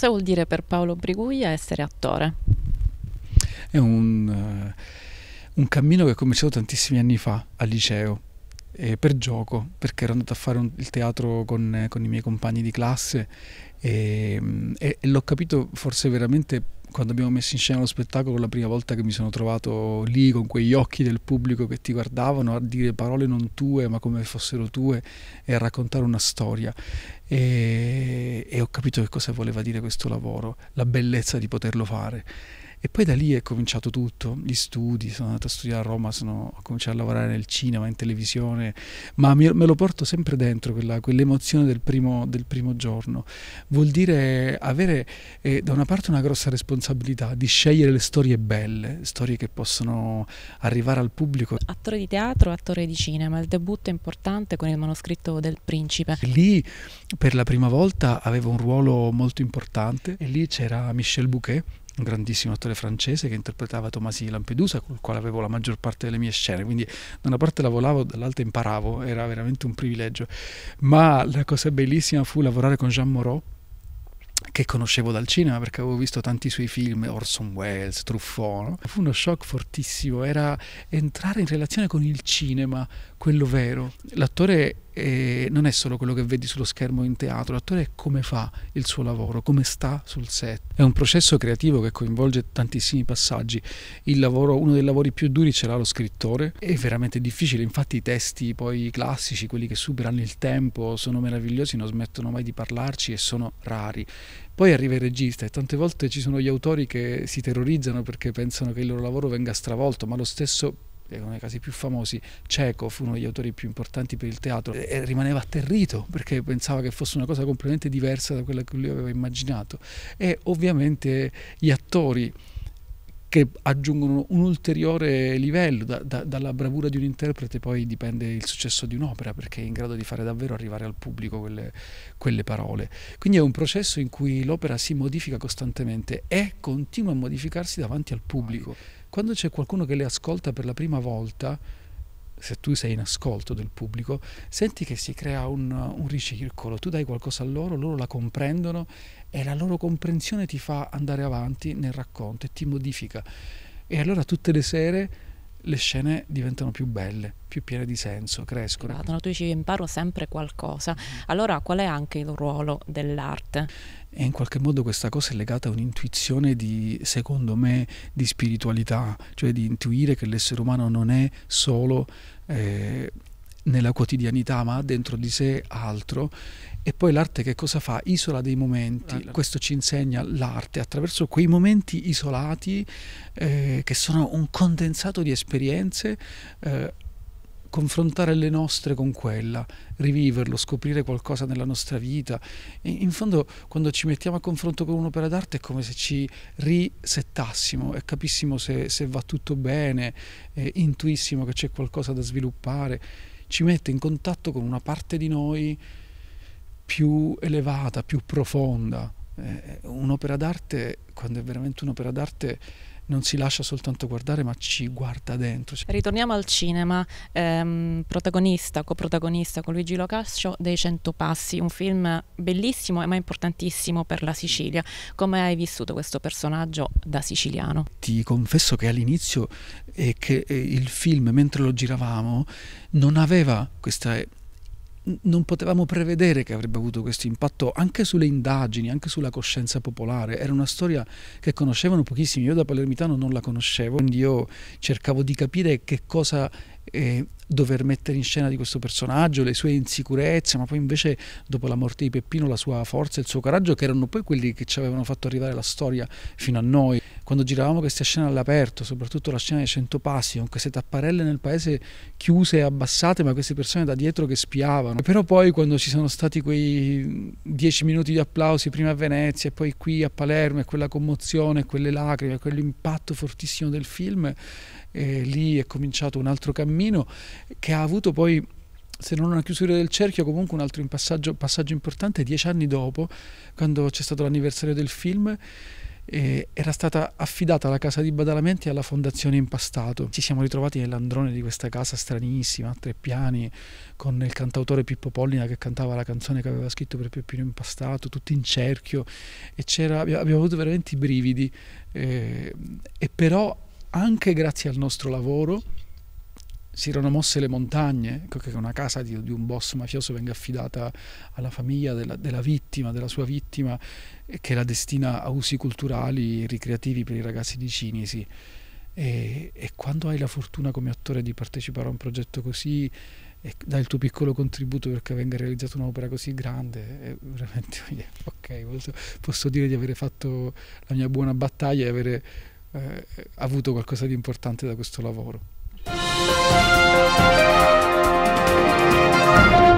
Cosa vuol dire per Paolo Briguglia essere attore? È un, eh, un cammino che ho cominciato tantissimi anni fa al liceo per gioco, perché ero andato a fare un, il teatro con, con, i miei compagni di classe e, mm, e, e l'ho capito forse veramente quando abbiamo messo in scena lo spettacolo, la prima volta che mi sono trovato lì con quegli occhi del pubblico che ti guardavano a dire parole non tue ma come fossero tue e a raccontare una storia. E, e ho capito che cosa voleva dire questo lavoro, la bellezza di poterlo fare. E poi da lì è cominciato tutto, gli studi, sono andato a studiare a Roma, sono, ho cominciato a lavorare nel cinema, in televisione, ma mi, me lo porto sempre dentro, quell'emozione del, primo, del primo, giorno. Vuol dire avere eh, da una parte una grossa responsabilità di scegliere le storie belle, storie che possono arrivare al pubblico. Attore di teatro, attore di cinema, il debutto è importante con il manoscritto del principe. Lì per la prima volta avevo un ruolo molto importante e lì c'era Michel Bouquet un grandissimo attore francese che interpretava Tomasi Lampedusa, con il quale avevo la maggior parte delle mie scene, quindi da una parte lavoravo, dall'altra imparavo, era veramente un privilegio. Ma la cosa bellissima fu lavorare con Jean Moreau, che conoscevo dal cinema perché avevo visto tanti suoi film, Orson Welles, Truffaut. No? Fu uno shock fortissimo, era entrare in relazione con il cinema, quello vero. L'attore eh, non è solo quello che vedi sullo schermo in teatro, l'attore è come fa il suo lavoro, come sta sul set. È un processo creativo che coinvolge tantissimi passaggi. Lavoro, uno dei lavori più duri ce l'ha lo scrittore, è veramente difficile, infatti i testi poi classici, quelli che superano il tempo, sono meravigliosi, non smettono mai di parlarci e sono rari. Poi arriva il regista e tante volte ci sono gli autori che si terrorizzano perché pensano che il loro lavoro venga stravolto, ma lo stesso uno dei casi più famosi, Ceco fu uno degli autori più importanti per il teatro, e rimaneva atterrito perché pensava che fosse una cosa completamente diversa da quella che lui aveva immaginato. E ovviamente gli attori che aggiungono un ulteriore livello. Da, da, dalla bravura di un interprete poi dipende il successo di un'opera, perché è in grado di fare davvero arrivare al pubblico quelle, quelle parole. Quindi è un processo in cui l'opera si modifica costantemente e continua a modificarsi davanti al pubblico. Ecco. Quando c'è qualcuno che le ascolta per la prima volta, se tu sei in ascolto del pubblico, senti che si crea un, un ricircolo, tu dai qualcosa a loro, loro la comprendono e la loro comprensione ti fa andare avanti nel racconto e ti modifica. E allora tutte le sere le scene diventano più belle, più piene di senso, crescono. Guardano, esatto, tu ci imparo sempre qualcosa. Mm. Allora qual è anche il ruolo dell'arte? E in qualche modo questa cosa è legata a un'intuizione di, secondo me, di spiritualità, cioè di intuire che l'essere umano non è solo eh, nella quotidianità, ma ha dentro di sé altro. E poi l'arte che cosa fa? Isola dei momenti. Allora. Questo ci insegna l'arte attraverso quei momenti isolati eh, che sono un condensato di esperienze. Eh, confrontare le nostre con quella, riviverlo, scoprire qualcosa nella nostra vita. in fondo quando ci mettiamo a confronto con un'opera d'arte è come se ci risettassimo e capissimo se, se va tutto bene, eh, intuissimo che c'è qualcosa da sviluppare ci mette in contatto con una parte di noi più elevata, più profonda eh, un'opera d'arte, quando è veramente un'opera d'arte, non si lascia soltanto guardare ma ci guarda dentro. Cioè Ritorniamo al cinema, ehm, protagonista, coprotagonista con Luigi Locascio dei Cento Passi, un film bellissimo e ma importantissimo per la Sicilia. Come hai vissuto questo personaggio da siciliano? Ti confesso che all'inizio eh, che, eh, il film, mentre lo giravamo, non aveva questa non potevamo prevedere che avrebbe avuto questo impatto anche sulle indagini, anche sulla coscienza popolare. Era una storia che conoscevano pochissimi, io da palermitano non la conoscevo, quindi io cercavo di capire che cosa eh, dover mettere in scena di questo personaggio, le sue insicurezze, ma poi invece dopo la morte di Peppino la sua forza e il suo coraggio che erano poi quelli che ci avevano fatto arrivare la storia fino a noi quando giravamo questa scena all'aperto, soprattutto la scena dei cento passi, con queste tapparelle nel paese chiuse e abbassate, ma queste persone da dietro che spiavano. Però poi quando ci sono stati quei dieci minuti di applausi prima a Venezia e poi qui a Palermo e quella commozione, quelle lacrime, quell'impatto fortissimo del film, e eh, lì è cominciato un altro cammino che ha avuto poi se non una chiusura del cerchio, comunque un altro passaggio, passaggio importante dieci anni dopo, quando c'è stato l'anniversario del film, eh, era stata affidata la casa di Badalamenti alla fondazione Impastato. Ci siamo ritrovati nell'androne di questa casa stranissima, a tre piani, con il cantautore Pippo Pollina che cantava la canzone che aveva scritto per Peppino Impastato, tutti in cerchio, e abbiamo avuto veramente i brividi. Eh, e però anche grazie al nostro lavoro si erano mosse le montagne, che una casa di, di un boss mafioso venga affidata alla famiglia della, della, vittima, della sua vittima, e che la destina a usi culturali e ricreativi per i ragazzi di Cinisi. E, e, quando hai la fortuna come attore di partecipare a un progetto così e dai il tuo piccolo contributo perché venga realizzata un'opera così grande, è veramente ok, posso, posso dire di avere fatto la mia buona battaglia e avere eh, avuto qualcosa di importante da questo lavoro. Música